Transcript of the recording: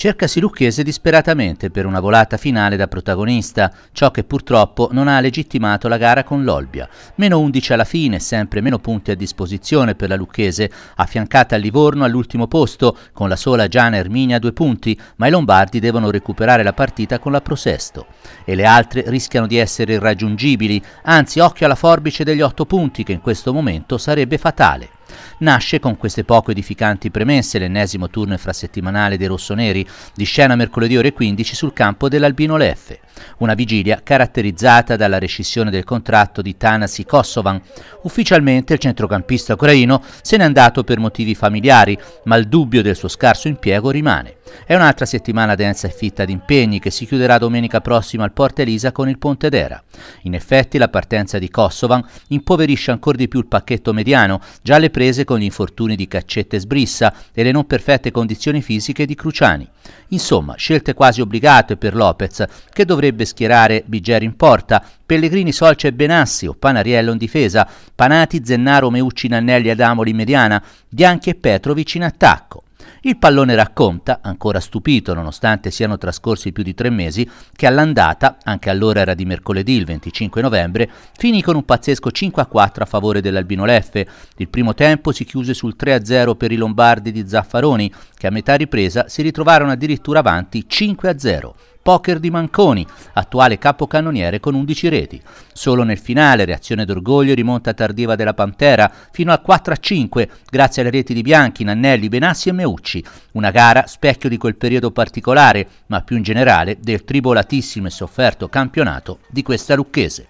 Cerca Silucchese disperatamente per una volata finale da protagonista, ciò che purtroppo non ha legittimato la gara con l'Olbia. Meno 11 alla fine, sempre meno punti a disposizione per la Lucchese, affiancata al Livorno all'ultimo posto, con la sola Giana Erminia a due punti, ma i Lombardi devono recuperare la partita con la Prosesto. E le altre rischiano di essere irraggiungibili, anzi occhio alla forbice degli otto punti che in questo momento sarebbe fatale. Nasce con queste poco edificanti premesse l'ennesimo turno infrasettimanale dei rossoneri, di scena mercoledì ore 15 sul campo dell'Albino Leffe. Una vigilia caratterizzata dalla rescissione del contratto di Tanasi Kosovan. Ufficialmente il centrocampista ucraino se n'è andato per motivi familiari, ma il dubbio del suo scarso impiego rimane. È un'altra settimana densa e fitta di impegni che si chiuderà domenica prossima al Porta Elisa con il Pontedera. In effetti la partenza di Kosovan impoverisce ancora di più il pacchetto mediano, già le prese con gli infortuni di Caccetta e Sbrissa e le non perfette condizioni fisiche di Cruciani. Insomma, scelte quasi obbligate per Lopez, che dovrebbe dovrebbe schierare Biggeri in porta, Pellegrini, Solce e Benassi o Panariello in difesa, Panati, Zennaro, Meucci, Nannelli, Adamoli in mediana, Bianchi e Petrovic in attacco. Il pallone racconta, ancora stupito nonostante siano trascorsi più di tre mesi, che all'andata, anche allora era di mercoledì il 25 novembre, finì con un pazzesco 5-4 a favore dell'Albino Leffe. Il primo tempo si chiuse sul 3-0 per i Lombardi di Zaffaroni, che a metà ripresa si ritrovarono addirittura avanti 5-0 poker di Manconi, attuale capocannoniere con 11 reti. Solo nel finale reazione d'orgoglio e rimonta tardiva della Pantera fino a 4-5 grazie alle reti di Bianchi, Nannelli, Benassi e Meucci. Una gara specchio di quel periodo particolare, ma più in generale del tribolatissimo e sofferto campionato di questa lucchese.